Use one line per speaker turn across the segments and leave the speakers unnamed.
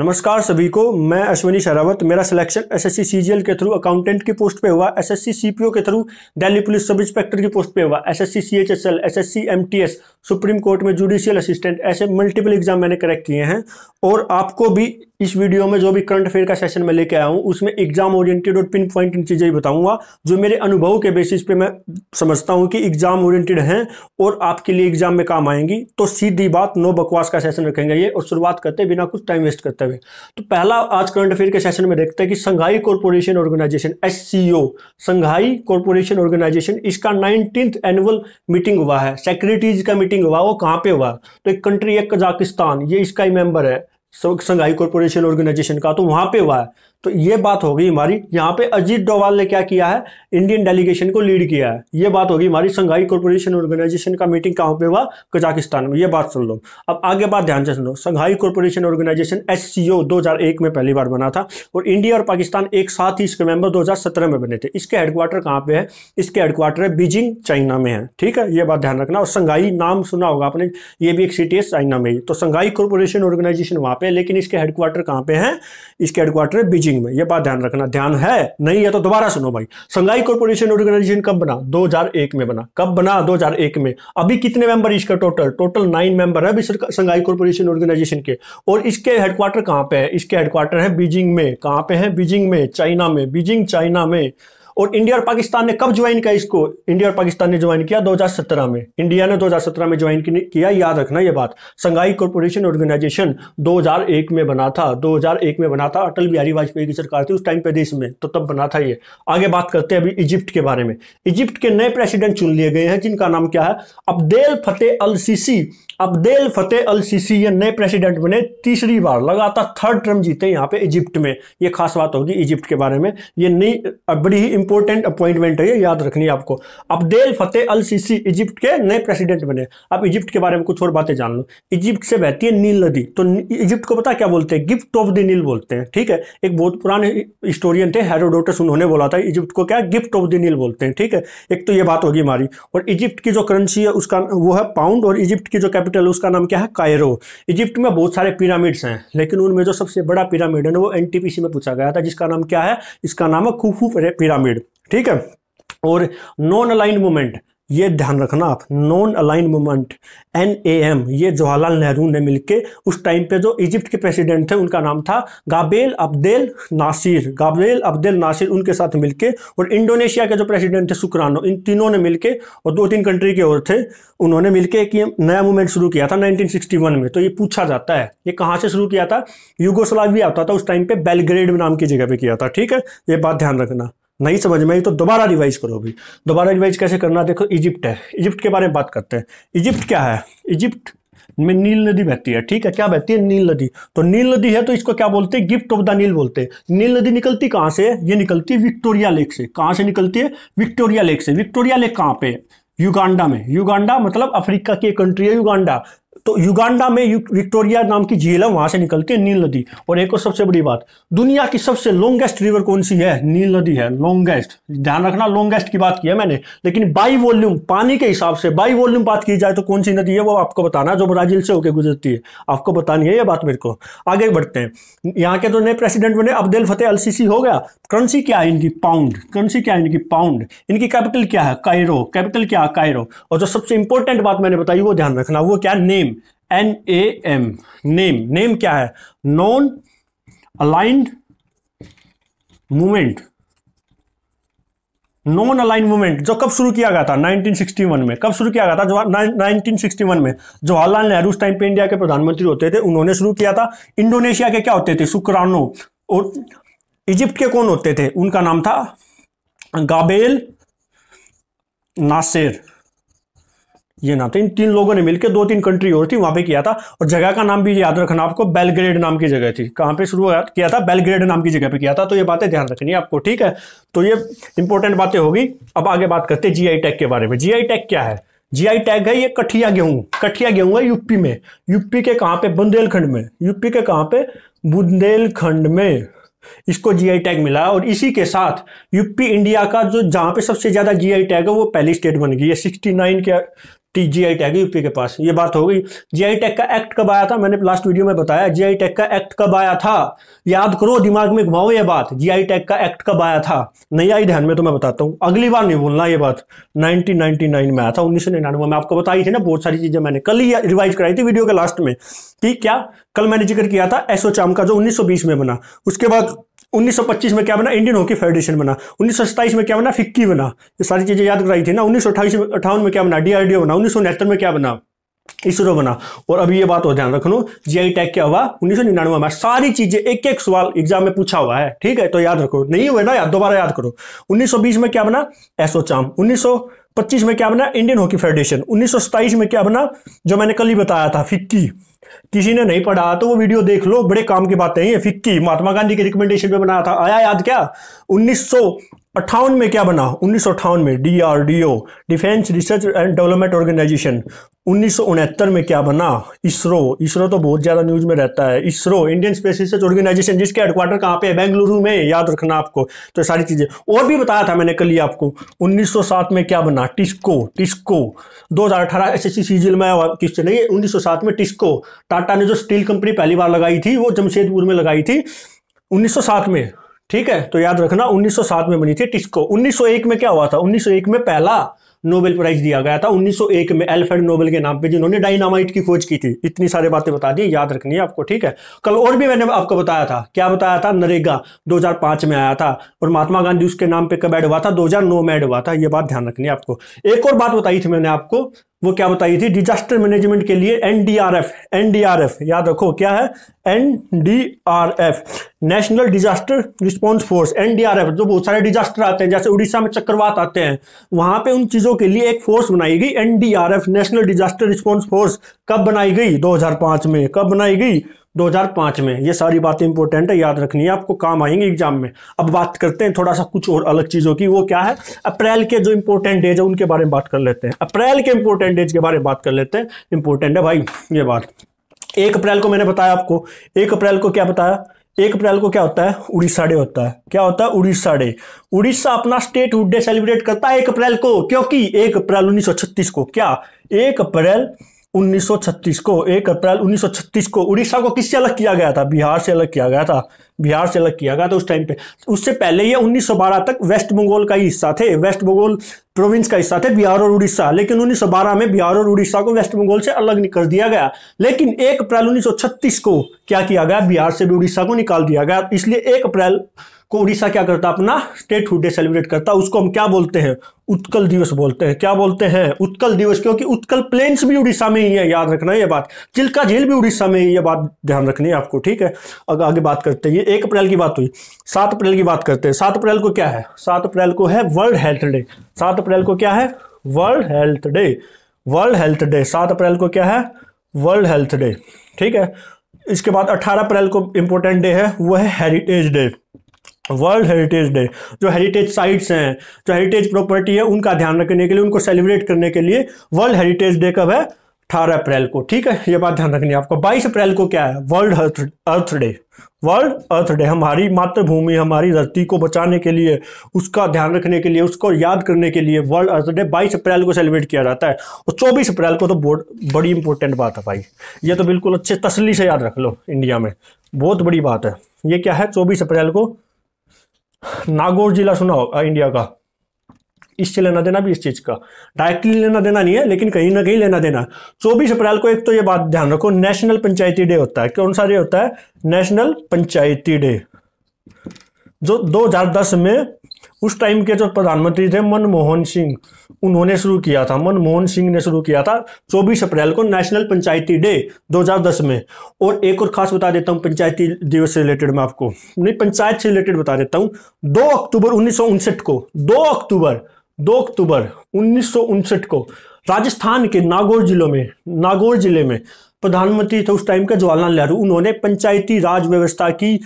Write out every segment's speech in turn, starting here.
नमस्कार सभी को मैं अश्विनी शरावत मेरा सिलेक्शन एसएससी सीजीएल के थ्रू अकाउंटेंट की पोस्ट पे हुआ एसएससी सीपीओ के through Delhi police sub inspector की पोस्ट पे हुआ SSC CHSL SSC MTS supreme court में जुडिशियल असिस्टेंट ऐसे मल्टीपल एग्जाम मैंने करेक्ट किए हैं और आपको भी इस वीडियो में जो भी करंट अफेयर का सेशन मैं लेके आया हूँ उसमें एग्जाम ओरिएंटेड और पिन पॉइंट इन चीज़ें बताऊंगा जो मेरे अनुभव के बेसिस पे मैं समझता हूँ कि एग्जाम ओरिएंटेड हैं और आपके लिए एग्जाम में काम आएंगी तो सीधी बात नो बकवास का सेशन रखेंगे ये और शुरुआत करते बिना कुछ टाइम वेस्ट करते हुए तो पहला आज करंट अफेयर के सेशन में देखते हैं कि Shanghai Corporation Organisation S Shanghai Corporation Organisation इसका नाइनटीन एनुअल मीटिंग हुआ है सेक्रेटरीज का मीटिंग हुआ वो कहाँ पे हुआ तो एक कंट्री एक कजाकिस्तान ये इसका ही मेंबर है संघाई कॉरपोरेशन ऑर्गेनाइजेशन का तो वहां पे हुआ है तो ये बात हो गई हमारी यहाँ पे अजीत डोवाल ने क्या किया है इंडियन डेलीगेशन को लीड किया है ये बात होगी हमारी संघाई कॉरपोरेशन ऑर्गेनाइजेशन का मीटिंग कहाँ पे हुआ कजाकिस्तान में ये बात सुन लो अब आगे बात ध्यान से लो Shanghai Corporation Organisation S C में पहली बार बना था और इंडिया और पाकिस्तान एक साथ ही इसके मेंबर दो में बने थे इसके हेडक्वार्टर कहाँ पे है इसके हेडक्वार्टर है बीजिंग चाइना में है ठीक है ये बात ध्यान रखना और संघाई नाम सुना होगा आपने ये भी एक सिटी है चाइना में तो संघाई कॉरपोरेशन ऑर्गेनाइजेशन वहां पे लेकिन इसके हेडक्वार्टर कहां पे हैं इसके हेडक्वार्टर है बीजिंग में यह बात ध्यान रखना ध्यान है नहीं है तो दोबारा सुनो भाई संघाई कॉर्पोरेशन ऑर्गेनाइजेशन कब बना दो में बना कब बना दो में अभी कितने मेंबर इसका टोटल टोटल नाइन मेंबर है संघाई कॉर्पोरेशन ऑर्गेनाइजेशन के और इसके हेडक्वार्टर कहां पे है इसके हेडक्वार्टर है बीजिंग में कहां पे है बीजिंग में चाइना में बीजिंग चाइना में और इंडिया और पाकिस्तान ने कब ज्वाइन किया इसको इंडिया और पाकिस्तान ने ज्वाइन किया 2017 में इंडिया ने 2017 में ज्वाइन किया याद रखना यह बात संघाई कॉरपोरेशन ऑर्गेनाइजेशन 2001 में बना था 2001 में बना था अटल बिहारी वाजपेयी की सरकार थी उस टाइम पे देश में तो तब बना था ये आगे बात करते हैं अभी इजिप्ट के बारे में इजिप्ट के नए प्रेसिडेंट चुन लिए गए हैं जिनका नाम क्या है Abdel Fattah al Sisi Abdel Fattah al Sisi ये नए प्रेसिडेंट बने तीसरी बार लगातार थर्ड टर्म जीते यहाँ पे इजिप्ट में ये खास बात होगी इजिप्ट के बारे में ये नई बड़ी ही इंपॉर्टेंट अपॉइंटमेंट है ये याद रखनी है आपको Abdel Fattah al Sisi Egypt के नए प्रेसिडेंट बने अब इजिप्ट के बारे में कुछ और बातें जान लो इजिप्ट से बहती है नील नदी तो इजिप्ट को पता क्या बोलते हैं गिफ्ट ऑफ द नील बोलते हैं ठीक है एक बहुत पुराने हिस्टोरियन थे हेरोडोटस उन्होंने बोला था इजिप्ट को क्या गिफ्ट ऑफ द नील बोलते हैं ठीक है एक तो ये बात होगी हमारी और इजिप्ट की जो करेंसी है उसका वो है पाउंड और इजिप्ट की जो कैपिटल है उसका नाम क्या है कायरो इजिप्ट में बहुत सारे पिरामिड्स हैं लेकिन उनमें जो सबसे बड़ा पिरामिड है वो एनटीपीसी में पूछा गया था जिसका नाम क्या है इसका नाम है खूफू पिरामिड साइड ठीक है और नॉन अलाइंड मूवमेंट ये ध्यान रखना आप non align movement N A M ये जवाहरलाल नेहरू ने मिलके उस टाइम पे जो इजिप्ट के प्रेसिडेंट थे उनका नाम था Gamal Abdel Nasser Gamal Abdel Nasser उनके साथ मिलके और इंडोनेशिया के जो प्रेसिडेंट थे सुक्रानो इन तीनों ने मिलके और दो तीन कंट्री के और थे उन्होंने मिलकर एक नया मूवमेंट शुरू किया था नाइनटीन में तो ये पूछा जाता है ये कहाँ से शुरू किया था यूगोस्लाविया होता था उस टाइम पे बेलग्रेड नाम की जगह पर किया था ठीक है ये बात ध्यान रखना नहीं समझ में आई तो दोबारा रिवाइज करो अभी दोबारा रिवाइज कैसे करना देखो इजिप्ट है इजिप्ट के बारे में बात करते हैं इजिप्ट क्या है इजिप्ट में नील नदी बहती है ठीक है क्या बहती है नील नदी तो नील नदी है तो इसको क्या बोलते हैं गिफ्ट ऑफ द नील बोलते हैं नील नदी निकलती कहाँ से ये निकलती है विक्टोरिया लेक से कहाँ से निकलती है विक्टोरिया लेक से विक्टोरिया लेक कहाँ पे युगांडा में युगांडा मतलब अफ्रीका की एक कंट्री है युगांडा तो युगांडा में यु, विक्टोरिया नाम की झील है वहां से निकलती है नील नदी और एक और सबसे बड़ी बात दुनिया की सबसे लॉन्गेस्ट रिवर कौन सी है नील नदी है लॉन्गेस्ट ध्यान रखना लॉन्गेस्ट की बात की है मैंने लेकिन बाई वॉल्यूम पानी के हिसाब से बाई वॉल्यूम बात की जाए तो कौन सी नदी है वो आपको बताना जो ब्राजील से होकर गुजरती है आपको बतानी है ये बात मेरे को आगे बढ़ते हैं यहाँ के तो नए प्रेसिडेंट बने अब्देल फतेह अल हो गया करंसी क्या है इनकी पाउंड करंसी क्या है इनकी पाउंड इनकी कैपिटल क्या है कायरो कैपिटल क्या है कायरो और जो सबसे इंपॉर्टेंट बात मैंने बताई वो ध्यान रखना वो क्या name name N A M name name क्या है non aligned movement non align movement जो कब शुरू किया गया था 1961 में कब शुरू किया गया था जो 1961 में जवाहरलाल नेहरू उस टाइम पे इंडिया के प्रधानमंत्री होते थे उन्होंने शुरू किया था इंडोनेशिया के क्या होते थे शुक्रानो और इजिप्ट के कौन होते थे उनका नाम था गाबेल नासिर ये नाम था इन तीन लोगों ने मिलकर दो तीन कंट्री और थी वहां पे किया था और जगह का नाम भी याद रखना आपको बेलग्रेड नाम की जगह थी कहां पे शुरू किया था बेलग्रेड नाम की जगह पे किया था तो ये बातें ध्यान रखनी है आपको ठीक है तो ये इंपॉर्टेंट बातें होगी अब आगे बात करते हैं आई टैग के बारे में जी आई टैग क्या है जी आई टैग है ये कठिया गेहूं कठिया गेहूं है यूपी में यूपी के कहां पे बुंदेलखंड में यूपी के कहां पे बुंदेलखंड में इसको जीआई टैग मिला और इसी के साथ यूपी इंडिया का जो जहां पे सबसे ज़्यादा जीआई टैग है वो पहली स्टेट बन गई है सिक्सटी नाइन के T G I tag UP के पास ये बात हो गई जी आई टैग का एक्ट कब आया था मैंने लास्ट वीडियो में बताया जी आई टैग का एक्ट कब आया था याद करो दिमाग में घुमाओ ये बात जी आई टैग का एक्ट कब आया था नहीं आई ध्यान में तो मैं बताता हूँ अगली बार नहीं बोलना ये बात 1999 में आया था उन्नीस में आपको बताई थी ना बहुत सारी चीज़ें मैंने कल ही रिवाइज कराई थी वीडियो के लास्ट में कि क्या कल मैंने जिक्र किया था एसोचाम का जो उन्नीस में बना उसके बाद 1925 में क्या बना इंडियन हॉकी फेडरेशन बना उन्नीस में क्या बना फिक्की बना ये सारी चीज़ें याद कराई थी ना उन्नीस में क्या बना डीआरडीओ बना उन्नीस में क्या बना इसरो बना और अभी ये बात हो ध्यान जी जीआई टैग क्या हुआ उन्नीस में सारी चीजें एक एक सवाल एग्जाम में पूछा हुआ है ठीक है तो याद रखो नहीं हुए ना याद दोबारा याद करो उन्नीस में क्या बना चाम उन्नीस पच्चीस में क्या बना इंडियन हॉकी फेडरेशन उन्नीस में क्या बना जो मैंने कल ही बताया था फिक्की किसी ने नहीं पढ़ा तो वो वीडियो देख लो बड़े काम की बातें हैं ये फिक्की महात्मा गांधी के रिकमेंडेशन पे बनाया था आया याद क्या उन्नीस अट्ठावन में क्या बना उन्नीस में DRDO defence research and development organisation उन्नीस में क्या बना इसरो इसरो तो बहुत ज्यादा न्यूज में रहता है ISRO Indian space research organisation जिसके हेडक्वार्टर कहाँ पे है बेंगलुरु में याद रखना आपको तो सारी चीजें और भी बताया था मैंने कल ही आपको 1907 में क्या बना टिस्को टिस्को 2018 एसएससी सीजिल में क्वेश्चन नहीं उन्नीस में टिस्को टाटा ने जो स्टील कंपनी पहली बार लगाई थी वो जमशेदपुर में लगाई थी उन्नीस में ठीक है तो याद रखना उन्नीस में बनी थी टिस्को उन्नीस में क्या हुआ था उन्नीस में पहला नोबेल प्राइज दिया गया था 1901 में एल्फ्रेड नोबेल के नाम पे जिन्होंने डायनामाइट की खोज की थी इतनी सारी बातें बता दी याद रखनी है आपको ठीक है कल और भी मैंने आपको बताया था क्या बताया था नरेगा 2005 में आया था और महात्मा गांधी उसके नाम पे कब एड हुआ था 2009 में एड हुआ था ये बात ध्यान रखनी है आपको एक और बात बताई थी मैंने आपको वो क्या बताई थी डिजास्टर मैनेजमेंट के लिए एनडीआरएफ एनडीआरएफ याद रखो क्या है NDRF national disaster response force NDRF जो बहुत सारे डिजास्टर आते हैं जैसे उड़ीसा में चक्रवात आते हैं वहां पे उन चीजों के लिए एक फोर्स बनाई गई NDRF national disaster response force कब बनाई गई दो में कब बनाई गई 2005 में ये सारी बातें इंपॉर्टेंट है याद रखनी है आपको काम आएंगे एग्जाम में अब बात करते हैं थोड़ा सा कुछ और अलग चीज़ों की वो क्या है अप्रैल के जो इंपॉर्टेंट डेज है उनके बारे में बात कर लेते हैं अप्रैल के इंपॉर्टेंट डेज के बारे में बात कर लेते हैं इंपॉर्टेंट है भाई ये बात एक अप्रैल को मैंने बताया आपको एक अप्रैल को क्या बताया एक अप्रैल को क्या होता है उड़ीसा डे होता है क्या होता है उड़ीसा डे उड़ीसा अपना स्टेट हुड डे सेलिब्रेट करता है एक अप्रैल को क्योंकि एक अप्रैल उन्नीस को क्या एक अप्रैल 1936 को एक अप्रैल 1936 को उड़ीसा को किससे अलग किया गया था बिहार से अलग किया गया था बिहार से अलग किया गया था उस टाइम पे उससे पहले ये 1912 तक वेस्ट बंगाल का ही हिस्सा थे वेस्ट बंगाल प्रोविंस का हिस्सा थे बिहार और उड़ीसा लेकिन 1912 में बिहार और उड़ीसा को वेस्ट बंगाल से अलग कर दिया गया लेकिन एक अप्रैल उन्नीस को क्या किया गया बिहार से भी उड़ीसा को निकाल दिया गया इसलिए एक अप्रैल को उड़ीसा क्या करता है अपना स्टेट हुड डे सेलिब्रेट करता है उसको हम क्या बोलते हैं उत्कल दिवस बोलते हैं क्या बोलते हैं उत्कल दिवस क्योंकि उत्कल प्लेन्स भी उड़ीसा में ही है याद रखना ये बात चिल्का झील भी उड़ीसा में ही ये बात ध्यान रखनी है आपको ठीक है अगर आगे बात करते हैं ये एक अप्रैल की बात हुई सात अप्रैल की बात करते हैं सात अप्रैल को क्या है सात अप्रैल को है वर्ल्ड हेल्थ डे सात अप्रैल को क्या है world health day world health day सात अप्रैल को क्या है वर्ल्ड हेल्थ डे ठीक है इसके बाद 18 अप्रैल को इंपॉर्टेंट डे है वह है heritage day world heritage day जो हेरिटेज साइट्स हैं जो हेरिटेज प्रॉपर्टी है उनका ध्यान रखने के लिए उनको सेलिब्रेट करने के लिए वर्ल्ड हेरिटेज डे कब है अठारह अप्रैल को ठीक है ये बात ध्यान रखनी है आपको बाईस अप्रैल को क्या है world earth day world earth day हमारी मातृभूमि हमारी धरती को बचाने के लिए उसका ध्यान रखने के लिए उसको याद करने के लिए वर्ल्ड अर्थ डे 22 अप्रैल को सेलिब्रेट किया जाता है और 24 अप्रैल को तो बहुत बड़ी इंपॉर्टेंट बात है भाई ये तो बिल्कुल अच्छे तसली से याद रख लो इंडिया में बहुत बड़ी बात है ये क्या है चौबीस अप्रैल को नागौर जिला सुना होगा इंडिया का इससे लेना देना भी इस चीज़ का डायरेक्टली लेना देना नहीं है लेकिन कहीं ना कहीं लेना देना चौबीस अप्रैल को एक तो ये बात ध्यान रखो नेशनल पंचायती डे होता है कौन सा डे होता है नेशनल पंचायती डे जो 2010 में उस टाइम के जो प्रधानमंत्री थे मनमोहन सिंह उन्होंने शुरू किया था मनमोहन सिंह ने शुरू किया था 24 अप्रैल को नेशनल पंचायती डे 2010 में और एक और खास बता देता हूँ पंचायती दिवस से रिलेटेड मैं आपको नहीं पंचायत से रिलेटेड बता देता हूँ दो अक्टूबर उन्नीस को दो अक्टूबर दो अक्टूबर उन्नीस को राजस्थान के नागौर जिलों में नागौर जिले में प्रधानमंत्री थे उस टाइम के जवाहरलाल नेहरू उन्होंने पंचायती राज व्यवस्था की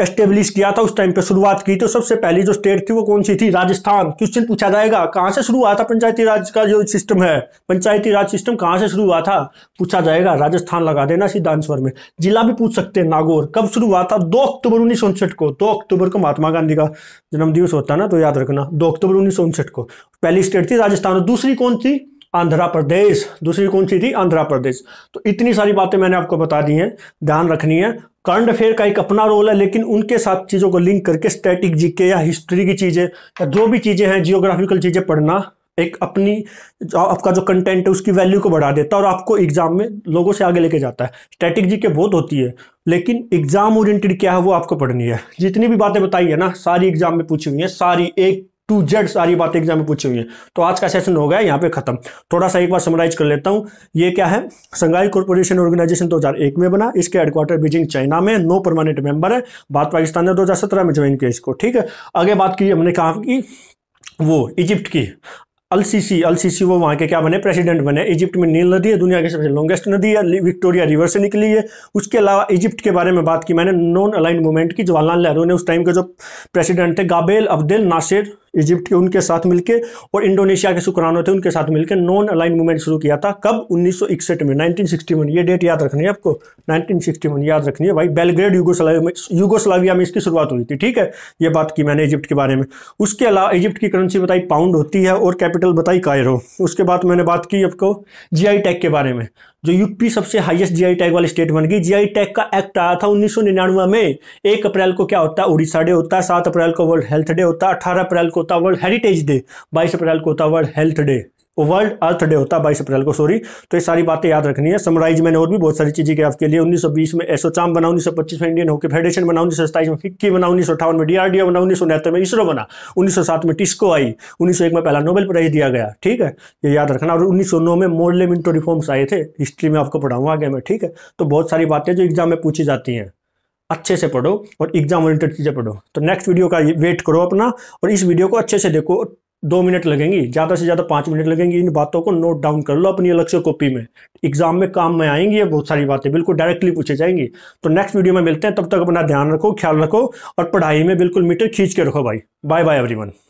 एस्टेब्लिश किया था उस टाइम पे शुरुआत की तो सबसे पहली जो स्टेट थी वो कौन सी थी राजस्थान क्वेश्चन पूछा जाएगा कहाँ से शुरू हुआ था पंचायती राज का जो सिस्टम है पंचायती राज सिस्टम कहाँ से शुरू हुआ था पूछा जाएगा राजस्थान लगा देना सीधा में जिला भी पूछ सकते हैं नागौर कब शुरू हुआ था दो अक्टूबर उन्नीस को दो अक्टूबर को महात्मा गांधी का जन्मदिवस होता ना तो याद रखना दो अक्टूबर उन्नीस को पहली स्टेट थी राजस्थान और दूसरी कौन थी आंध्र प्रदेश दूसरी कौन सी थी आंध्र प्रदेश तो इतनी सारी बातें मैंने आपको बता दी हैं ध्यान रखनी है करंट अफेयर का एक अपना रोल है लेकिन उनके साथ चीज़ों को लिंक करके स्टैटिक जीके या हिस्ट्री की चीज़ें या जो भी चीज़ें हैं जियोग्राफिकल चीज़ें पढ़ना एक अपनी जो आपका जो कंटेंट है उसकी वैल्यू को बढ़ा देता है और आपको एग्जाम में लोगों से आगे लेके जाता है स्टैटिक जी के बहुत होती है लेकिन एग्जाम ओरिएंटेड क्या है वो आपको पढ़नी है जितनी भी बातें बताई है ना सारी एग्जाम में पूछी हुई है सारी एक टू जेड सारी बातें एग्जाम में पूछी हुई हैं तो आज का सेशन हो गया यहाँ पे खत्म थोड़ा सा एक बार समराइज कर लेता हूँ ये क्या है संघाई कॉर्पोरेशन ऑर्गेनाइजेशन 2001 में बना इसके हेडक्वार्टर बीजिंग चाइना में नो परमानेंट मेंबर है बात पाकिस्तान ने 2017 में ज्वाइन किया इसको ठीक है आगे बात की हमने कहा कि वो इजिप्ट की अलसीसी अलसीसी वो वहाँ के क्या बने प्रेसिडेंट बने इजिप्ट में नील नदी है दुनिया की सबसे लॉन्गेस्ट नदी है विक्टोरिया रिवर से निकली है उसके अलावा इजिप्ट के बारे में बात की मैंने नॉन अलाइन मूवमेंट की जवाहरलाल नेहरू ने उस टाइम के जो प्रेसिडेंट थे गाबेल अब्देल नासिर इजिप्ट के उनके साथ मिलकर और इंडोनेशिया के शुक्रानों थे उनके साथ मिलकर नॉन अलाइन मूवमेंट शुरू किया था कब उन्नीस में नाइनटीन ये डेट याद रखनी है आपको नाइनटीन याद रखनी है भाई बेलग्रेड यूगोस्लाविया में में इसकी शुरुआत हुई थी ठीक है ये बात की मैंने इजिप्ट के बारे में उसके अलावा इजिप्ट की करेंसी बताई पाउंड होती है और कैपिटल बताई कायरो उसके बाद मैंने बात की आपको जी टैग के बारे में जो यूपी सबसे हाईएस्ट जीआई टैग वाली स्टेट बन गई जीआई टैग का एक्ट आया था उन्नीस में एक अप्रैल को क्या होता है उड़ीसा डे होता है सात अप्रैल को वर्ल्ड हेल्थ डे होता है अठारह अप्रैल को होता है वर्ल्ड हेरिटेज डे बाईस अप्रैल को होता है world health day world earth day होता है बाईस अप्रैल को सॉरी तो ये सारी बातें याद रखनी है समराइज मैंने और भी बहुत सारी चीज़ें की आपके लिए 1920 में एसोचाम बना 1925 में इंडियन हॉकी फेडरेशन बना उन्नीस में फिक्की बना उन्नीस में डीआरडीओ बना उन्नीस में इसरो बना 1907 में टिस्को आई 1901 में पहला नोबेल प्राइज दिया गया ठीक है ये याद रखना और उन्नीस में मोडले मिंटो रिफॉर्म्स आए थे हिस्ट्री में आपको पढ़ाऊंगा आगे मैं ठीक है तो बहुत सारी बातें जो एग्जाम में पूछी जाती हैं अच्छे से पढ़ो और एग्जाम ओरिएंटेड चीज़ें पढ़ो तो नेक्स्ट वीडियो का वेट करो अपना और इस वीडियो को अच्छे से देखो दो मिनट लगेंगी ज़्यादा से ज़्यादा पाँच मिनट लगेंगी इन बातों को नोट डाउन कर लो अपनी अलग से कॉपी में एग्जाम में काम में आएंगी ये बहुत सारी बातें बिल्कुल डायरेक्टली पूछे जाएंगी तो नेक्स्ट वीडियो में मिलते हैं तब तक अपना ध्यान रखो ख्याल रखो और पढ़ाई में बिल्कुल मीटर खींच के रखो भाई बाय बाय एवरीवन